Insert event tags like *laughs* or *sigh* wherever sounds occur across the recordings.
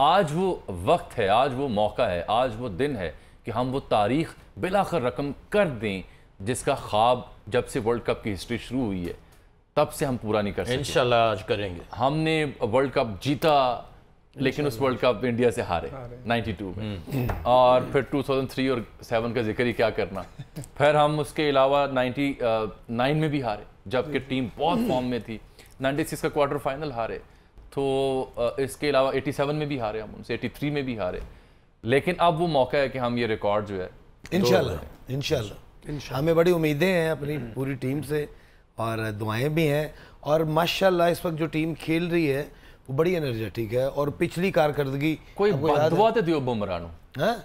आज वो वक्त है आज वो मौका है आज वो दिन है कि हम वो तारीख बिलाकर रकम कर दें जिसका ख्वाब जब से वर्ल्ड कप की हिस्ट्री शुरू हुई है तब से हम पूरा नहीं कर सकते इंशाल्लाह आज करेंगे हमने वर्ल्ड कप जीता लेकिन उस वर्ल्ड कप इंडिया से हारे 92 में हम्म। और फिर 2003 और 7 का जिक्र ही क्या करना *laughs* फिर हम उसके अलावा 99 में भी हारे जबकि टीम बहुत फॉर्म में थी 96 का क्वार्टर फाइनल हारे तो इसके अलावा 87 में भी हारे हम उनसे 83 में भी हारे लेकिन अब वो मौका है कि हम ये रिकॉर्ड जो है इनशाला इनशाला हमें बड़ी उम्मीदें हैं अपनी हम्म। पूरी टीम से और दुआएं भी हैं और माशाल्लाह इस वक्त जो टीम खेल रही है वो बड़ी एनर्जेटिक है और पिछली कारकर्दगी कोई बदवा तो दियो बुमराह नु हाँ?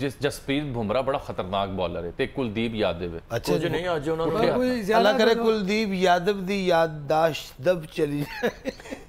जिस जसप्रीत बुमराह बड़ा खतरनाक बॉलर है ते कुलदीप यादव है अच्छा जो नहीं आज उन्होंने अल्लाह करे कुलदीप यादव दी याददाश्त दब चली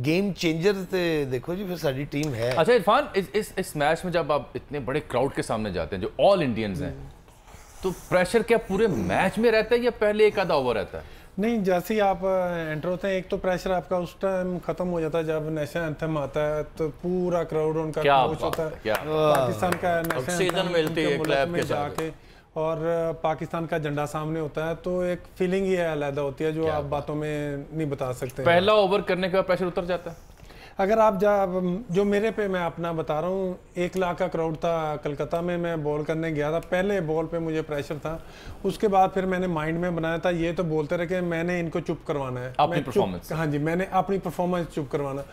गेम चेंजर देखो जी फिर सारी टीम है अच्छा इरफान इस इस इस मैच में जब आप इतने बड़े क्राउड के सामने जाते हैं जो ऑल इंडियंस हैं तो प्रेशर क्या पूरे मैच में रहता है या पहले एक आधा ओवर रहता है नहीं जैसे ही आप एंटर होते हैं एक तो प्रेशर आपका उस टाइम खत्म हो जाता है जब नेशनल एंथम आता है तो पूरा क्राउड उनका क्या होता है पाकिस्तान का नेशनल एंथम के साथ और पाकिस्तान का झंडा सामने होता है तो एक फीलिंग ही है अलहदा होती है जो आप बातों में नहीं बता सकते पहला ओवर करने के बाद प्रेशर उतर जाता है अगर आप जा जो मेरे पे मैं अपना बता रहा हूँ एक लाख का क्राउड था कलकत्ता में मैं बॉल करने गया था पहले बॉल पे मुझे प्रेशर था उसके बाद फिर मैंने माइंड में बनाया था ये तो बोलते रहे कि मैंने इनको चुप करवाना है अपनी परफॉर्मेंस हाँ जी मैंने अपनी परफॉर्मेंस चुप करवाना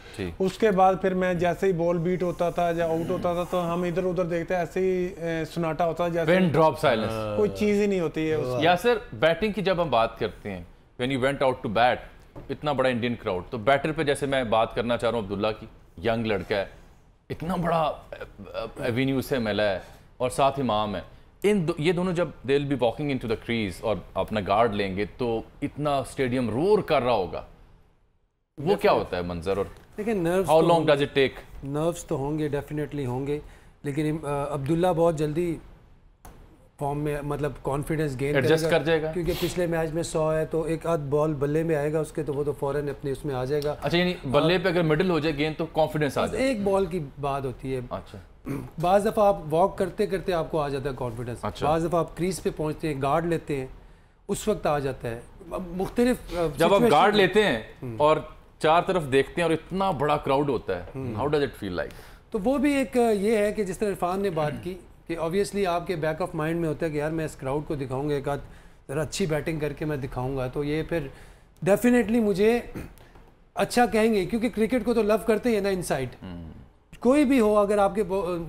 उसके बाद फिर मैं जैसे ही बॉल बीट होता था या आउट होता था तो हम इधर उधर देखते ऐसे ही सुनाटा होता जैसे ड्रॉप साइलेंस कोई चीज़ ही नहीं होती है या सर बैटिंग की जब हम बात करते हैं when you went out to bat इतना बड़ा इंडियन क्राउड तो बैटर पे जैसे मैं बात करना चाह रहा हूँ अब्दुल्ला की यंग लड़का है इतना बड़ा एवेन्यू से मिला है और साथ इमाम है इन दो, ये दोनों जब they be walking into the crease और अपना गार्ड लेंगे तो इतना स्टेडियम रोर कर रहा होगा वो क्या होता है मंजर और देखिए nerves how long does it take nerves तो होंगे डेफिनेटली होंगे लेकिन अब्दुल्ला बहुत जल्दी फॉर्म में मतलब कॉन्फिडेंस गेन एडजस्ट कर जाएगा क्योंकि पिछले मैच में सौ है तो एक आध बॉल बल्ले में आएगा उसके तो वो तो फॉरन अपने उसमें आ जाएगा अच्छा यानी बल्ले पे अगर मिडिल हो जाए गेंद तो कॉन्फिडेंस आ जाए एक बॉल की बात होती है अच्छा बाज दफ़ा आप वॉक करते करते आपको आ जाता है कॉन्फिडेंस अच्छा। बाज दफ़ा आप क्रीज पे पहुंचते हैं गार्ड लेते हैं उस वक्त आ जाता है मुख्तलिफ जब आप गार्ड लेते हैं हम्म। और चार तरफ देखते हैं और इतना बड़ा क्राउड होता है how does it feel like तो वो भी एक ये है कि जिस तरह इरफान ने बात *clears throat* की कि ऑब्वियसली आपके बैक ऑफ माइंड में होता है कि यार मैं इस क्राउड को दिखाऊंगा एक आध ज़रा अच्छी बैटिंग करके मैं दिखाऊंगा तो ये फिर डेफिनेटली मुझे अच्छा कहेंगे क्योंकि क्रिकेट को तो लव करते हैं ना इनसाइड hmm. हम्म। कोई भी हो अगर आपके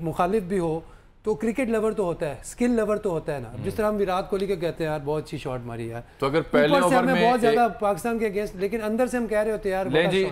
मुखालिफ भी हो तो क्रिकेट लवर तो होता है स्किल लवर तो होता है ना जिस तरह हम विराट कोहली के कहते हैं यार बहुत अच्छी शॉट मारी है तो अगर पहले ओवर में बहुत ज्यादा पाकिस्तान के अगेंस्ट लेकिन अंदर से हम कह रहे होते हैं यार